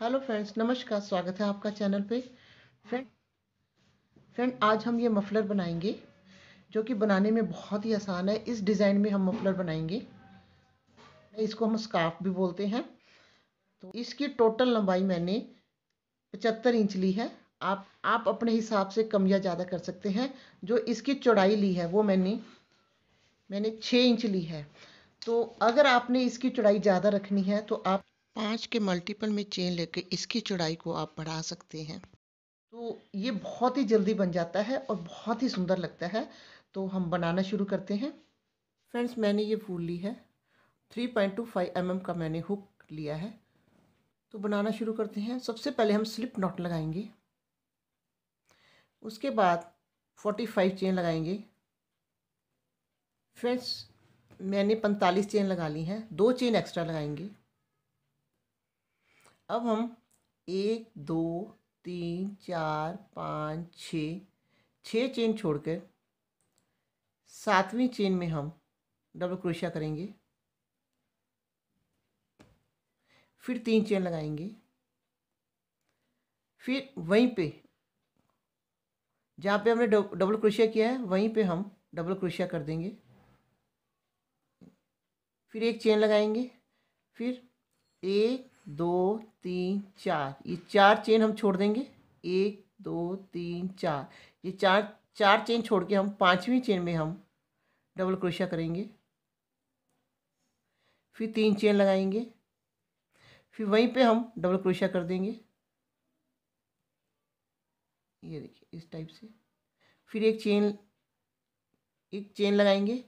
hello friends नमस्कार स्वागत है आपका चैनल पे फ्रेंड फ्रेंड आज हम ये मफलर बनाएंगे जो कि बनाने में बहुत ही आसान है इस डिज़ाइन में हम मफलर बनाएंगे इसको हम स्काफ भी बोलते हैं तो इसकी टोटल लंबाई मैंने पचहत्तर इंच ली है आप आप अपने हिसाब से कम या ज़्यादा कर सकते हैं जो इसकी चौड़ाई ली है वो मैंने मैंने छः इंच ली है तो अगर आपने इसकी चौड़ाई ज़्यादा रखनी है तो आप पाँच के मल्टीपल में चेन लेके इसकी चौड़ाई को आप बढ़ा सकते हैं तो ये बहुत ही जल्दी बन जाता है और बहुत ही सुंदर लगता है तो हम बनाना शुरू करते हैं फ्रेंड्स मैंने ये फूल ली है three point two five M M का मैंने हुक लिया है तो बनाना शुरू करते हैं सबसे पहले हम स्लिप नॉट लगाएंगे उसके बाद फोर्टी फाइव चेन लगाएंगे फ्रेंड्स मैंने पैंतालीस चेन लगा ली हैं दो चेन एक्स्ट्रा लगाएंगे अब हम एक दो तीन चार पाँच छ छः चेन छोड़कर सातवीं चेन में हम डबल क्रोशिया करेंगे फिर तीन चेन लगाएंगे फिर वहीं पे जहाँ पे हमने डबल क्रोशिया किया है वहीं पे हम डबल क्रोशिया कर देंगे फिर एक चेन लगाएंगे फिर एक दो तीन चार ये चार चेन हम छोड़ देंगे एक दो तीन चार ये चार चार चेन छोड़ के हम पांचवी चेन में हम डबल क्रोशिया करेंगे फिर तीन चेन लगाएंगे फिर वहीं पे हम डबल क्रोशिया कर देंगे ये देखिए इस टाइप से फिर एक चेन एक चेन लगाएंगे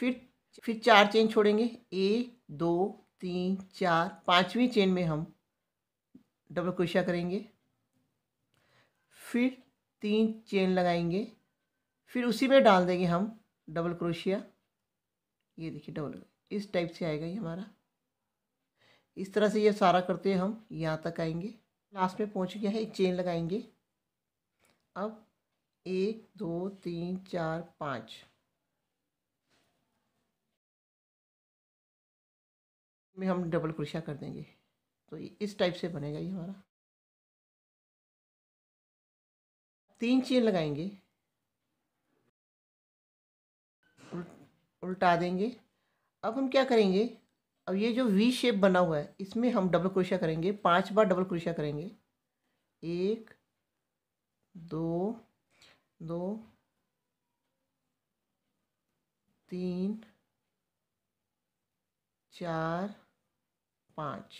फिर फिर चार चेन छोड़ेंगे एक दो तीन चार पांचवी चेन में हम डबल क्रोशिया करेंगे फिर तीन चेन लगाएंगे फिर उसी में डाल देंगे हम डबल क्रोशिया ये देखिए डबल इस टाइप से आएगा ये हमारा इस तरह से ये सारा करते हैं हम यहाँ तक आएंगे लास्ट में पहुँच गया है एक चेन लगाएंगे अब एक दो तीन चार पाँच में हम डबल क्रोशिया कर देंगे तो इस टाइप से बनेगा ये हमारा तीन चेन लगाएंगे उल्टा देंगे अब हम क्या करेंगे अब ये जो वी शेप बना हुआ है इसमें हम डबल क्रोशिया करेंगे पांच बार डबल क्रोशिया करेंगे एक दो दो तीन चार पाँच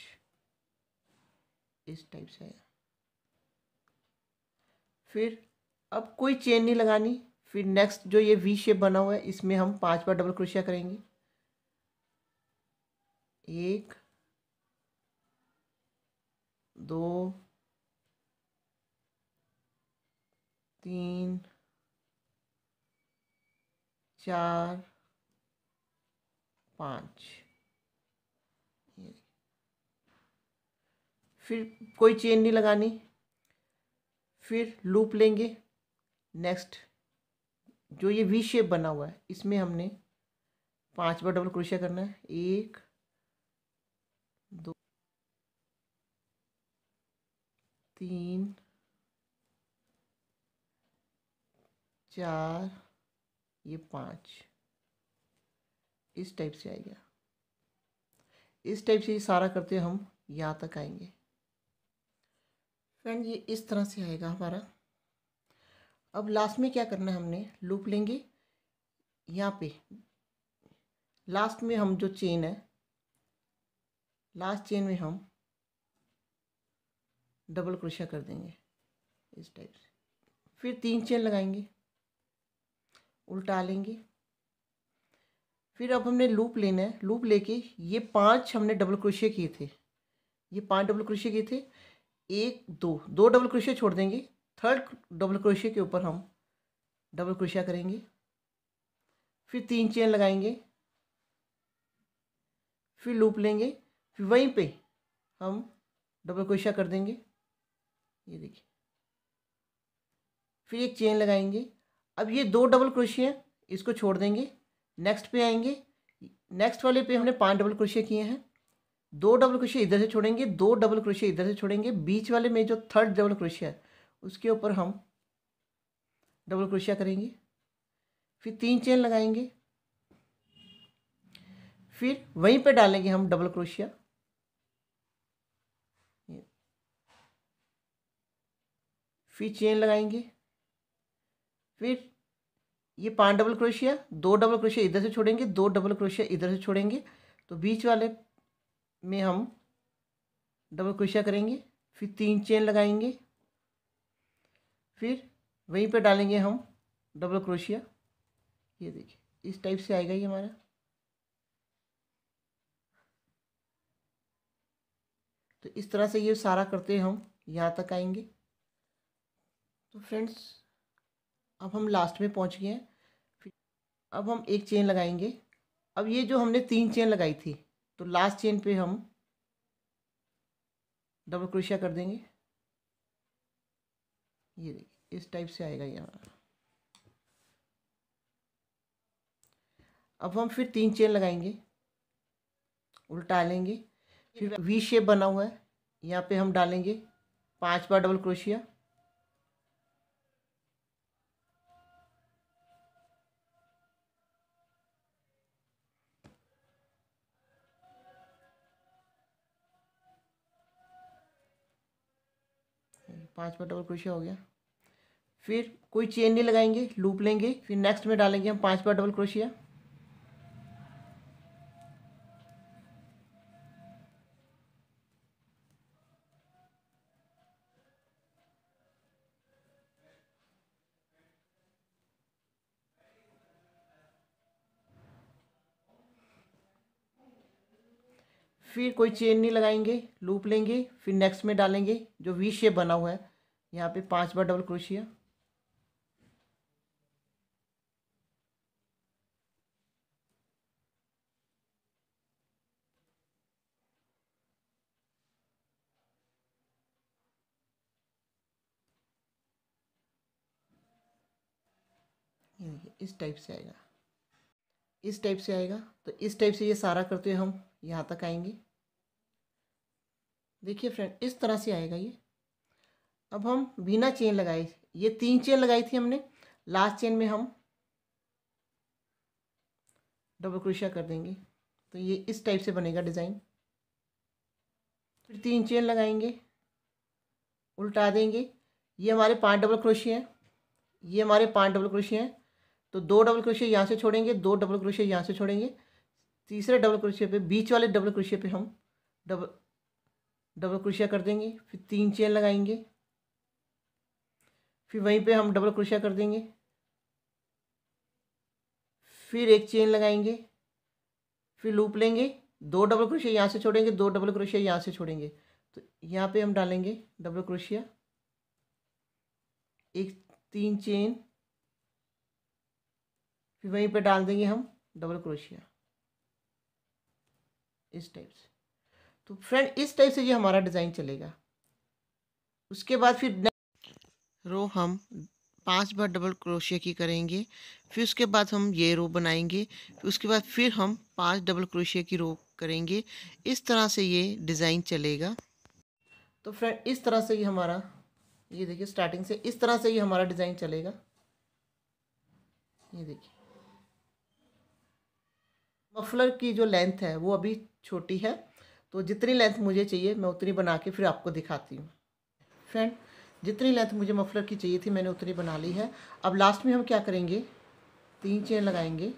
इस टाइप से फिर अब कोई चेन नहीं लगानी फिर नेक्स्ट जो ये वी शेप बना हुआ है इसमें हम पांच बार डबल क्रोशिया करेंगे एक दो तीन चार पाँच फिर कोई चेन नहीं लगानी फिर लूप लेंगे नेक्स्ट जो ये वी शेप बना हुआ है इसमें हमने पांच बार डबल क्रोशिया करना है एक दो तीन चार ये पाँच इस टाइप से आएगा इस टाइप से ये सारा करते हम यहाँ तक आएंगे फ्रेंड ये इस तरह से आएगा हमारा अब लास्ट में क्या करना है हमने लूप लेंगे यहाँ पे लास्ट में हम जो चेन है लास्ट चेन में हम डबल क्रोशिया कर देंगे इस टाइप से फिर तीन चेन लगाएंगे उल्टा लेंगे फिर अब हमने लूप लेना है लूप लेके ये पांच हमने डबल क्रोशिया किए थे ये पांच डबल क्रोशिया किए थे एक दो दो डबल क्रोशिया छोड़ देंगे थर्ड डबल क्रोशिया के ऊपर हम डबल क्रोशिया करेंगे फिर तीन चेन लगाएंगे फिर लूप लेंगे फिर वहीं पे हम डबल क्रोशिया कर देंगे ये देखिए फिर एक चेन लगाएंगे अब ये दो डबल क्रोशिया इसको छोड़ देंगे नेक्स्ट पे आएंगे नेक्स्ट वाले पे हमने पांच डबल क्रोशिया किए हैं दो डबल क्रोशिया इधर से छोड़ेंगे दो डबल क्रोशिया इधर से छोड़ेंगे बीच वाले में जो थर्ड डबल क्रोशिया है उसके ऊपर हम डबल क्रोशिया करेंगे फिर तीन चेन लगाएंगे फिर वहीं पे डालेंगे हम डबल क्रोशिया फिर चेन लगाएंगे फिर ये पांच डबल क्रोशिया दो डबल क्रोशिया इधर से छोड़ेंगे दो डबल क्रोशिया इधर से छोड़ेंगे तो बीच वाले में हम डबल क्रोशिया करेंगे फिर तीन चेन लगाएंगे फिर वहीं पर डालेंगे हम डबल क्रोशिया ये देखिए इस टाइप से आएगा ये हमारा तो इस तरह से ये सारा करते हम यहाँ तक आएंगे तो फ्रेंड्स अब हम लास्ट में पहुँच गए हैं अब हम एक चेन लगाएंगे अब ये जो हमने तीन चेन लगाई थी तो लास्ट चेन पे हम डबल क्रोशिया कर देंगे ये देखिए इस टाइप से आएगा ये हमारा अब हम फिर तीन चेन लगाएंगे उल्टा लेंगे फिर वी शेप बना हुआ है यहाँ पे हम डालेंगे पांच बार डबल क्रोशिया पाँच पर डबल क्रोशिया हो गया फिर कोई चेन नहीं लगाएंगे लूप लेंगे फिर नेक्स्ट में डालेंगे हम पाँच बार डबल क्रोशिया फिर कोई चेन नहीं लगाएंगे लूप लेंगे फिर नेक्स्ट में डालेंगे जो वी शेप बना हुआ है यहाँ पे पांच बार डबल क्रोशिया इस टाइप से आएगा इस टाइप से आएगा तो इस टाइप से ये सारा करते हुए हम यहाँ तक आएंगे देखिए फ्रेंड इस तरह से आएगा ये अब हम बिना चेन लगाए ये तीन चेन लगाई थी हमने लास्ट चेन में हम डबल क्रोशिया कर देंगे तो ये इस टाइप से बनेगा डिज़ाइन फिर तीन चेन लगाएंगे उल्टा देंगे ये हमारे पांच डबल क्रोशिया हैं ये हमारे पांच डबल क्रोशिया हैं तो दो डबल क्रोशिया यहाँ से छोड़ेंगे दो डबल क्रोशिया यहाँ से छोड़ेंगे तीसरे डबल क्रोशिया पे बीच वाले डबल क्रोशिया पे हम डबल डबल क्रोशिया कर देंगे फिर तीन चेन लगाएंगे फिर वहीं पे हम डबल क्रोशिया कर देंगे फिर एक चेन लगाएंगे फिर लूप लेंगे दो डबल क्रोशिया यहाँ से छोड़ेंगे दो डबल क्रोशिया यहाँ से छोड़ेंगे तो यहाँ पे हम डालेंगे डबल क्रोशिया एक तीन चेन फिर वहीं पे डाल देंगे हम डबल क्रोशिया इस टाइप से तो फ्रेंड इस टाइप से ये हमारा डिज़ाइन चलेगा उसके बाद फिर रो हम पांच बार डबल क्रोशिया की करेंगे फिर उसके बाद हम ये रो बनाएंगे फिर उसके बाद फिर हम पांच डबल क्रोशिया की रो करेंगे इस तरह से ये डिज़ाइन चलेगा तो फ्रेंड इस तरह से ये हमारा ये देखिए स्टार्टिंग से इस तरह से ये हमारा डिज़ाइन चलेगा ये देखिए मफलर की जो लेंथ है वो अभी छोटी है तो जितनी लेंथ मुझे चाहिए मैं उतनी बना के फिर आपको दिखाती हूँ फ्रेंड जितनी लेंथ मुझे मफलर की चाहिए थी मैंने उतनी बना ली है अब लास्ट में हम क्या करेंगे तीन चेन लगाएंगे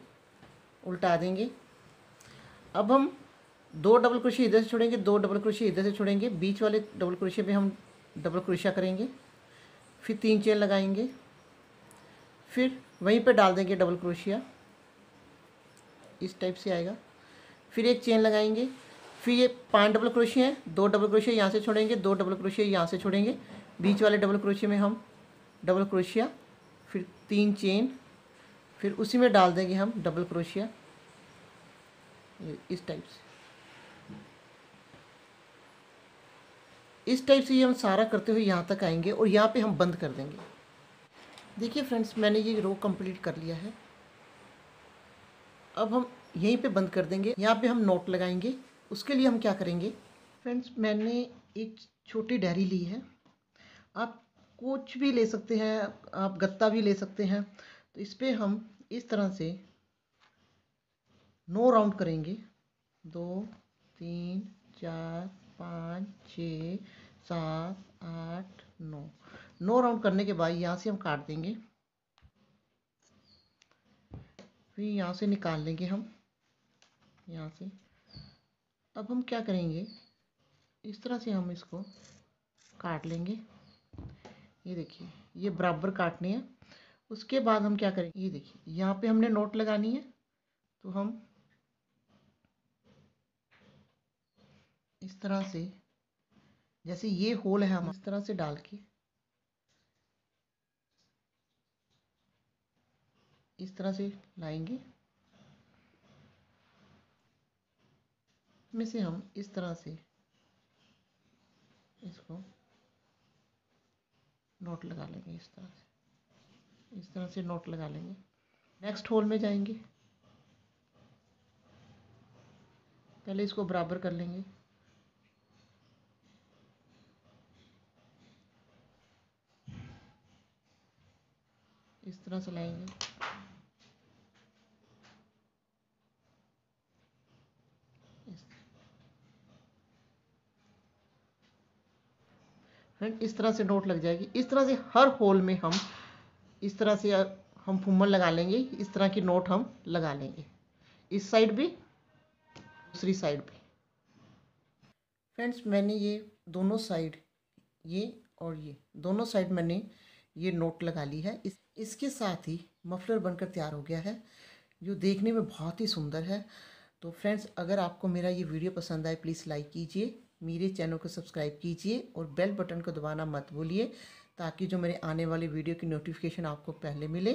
उल्टा देंगे अब हम दो डबल क्रोशिया इधर से छोड़ेंगे दो डबल क्रोशिया इधर से छोड़ेंगे बीच वाले डबल क्रोशिया में हम डबल क्रोशिया करेंगे फिर तीन चेन लगाएंगे फिर वहीं पे डाल देंगे डबल क्रोशिया इस टाइप से आएगा फिर एक चेन लगाएंगे फिर ये पाँच डबल क्रोशिया हैं दो डबल क्रोशिया यहाँ से छोड़ेंगे दो डबल क्रोशिया यहाँ से छोड़ेंगे बीच वाले डबल क्रोशिया में हम डबल क्रोशिया फिर तीन चेन फिर उसी में डाल देंगे हम डबल क्रोशिया इस टाइप से इस टाइप से ये हम सारा करते हुए यहाँ तक आएंगे और यहाँ पे हम बंद कर देंगे देखिए फ्रेंड्स मैंने ये रो कंप्लीट कर लिया है अब हम यहीं पे बंद कर देंगे यहाँ पे हम नोट लगाएंगे उसके लिए हम क्या करेंगे फ्रेंड्स मैंने एक छोटी डायरी ली है आप कुछ भी ले सकते हैं आप गत्ता भी ले सकते हैं तो इस पर हम इस तरह से नौ राउंड करेंगे दो तीन चार पाँच छ सात आठ नौ नौ राउंड करने के बाद यहाँ से हम काट देंगे फिर यहाँ से निकाल लेंगे हम यहाँ से अब हम क्या करेंगे इस तरह से हम इसको काट लेंगे ये देखिए ये बराबर काटनी है उसके बाद हम क्या करेंगे ये देखिए यहाँ पे हमने नोट लगानी है तो हम इस तरह से जैसे ये होल है हम इस तरह से डाल के इस तरह से लाएंगे में से हम इस तरह से इसको नोट लगा लेंगे इस तरह से इस तरह से नोट लगा लेंगे नेक्स्ट होल में जाएंगे पहले इसको बराबर कर लेंगे इस तरह से लाएंगे फ्रेंड इस तरह से नोट लग जाएगी इस तरह से हर होल में हम इस तरह से हम फूमन लगा लेंगे इस तरह की नोट हम लगा लेंगे इस साइड भी दूसरी साइड भी फ्रेंड्स मैंने ये दोनों साइड ये और ये दोनों साइड मैंने ये नोट लगा ली है इस इसके साथ ही मफलर बनकर तैयार हो गया है जो देखने में बहुत ही सुंदर है तो फ्रेंड्स अगर आपको मेरा ये वीडियो पसंद आए प्लीज़ लाइक कीजिए मेरे चैनल को सब्सक्राइब कीजिए और बेल बटन को दबाना मत भूलिए ताकि जो मेरे आने वाले वीडियो की नोटिफिकेशन आपको पहले मिले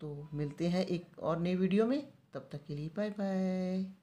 तो मिलते हैं एक और नई वीडियो में तब तक के लिए बाय बाय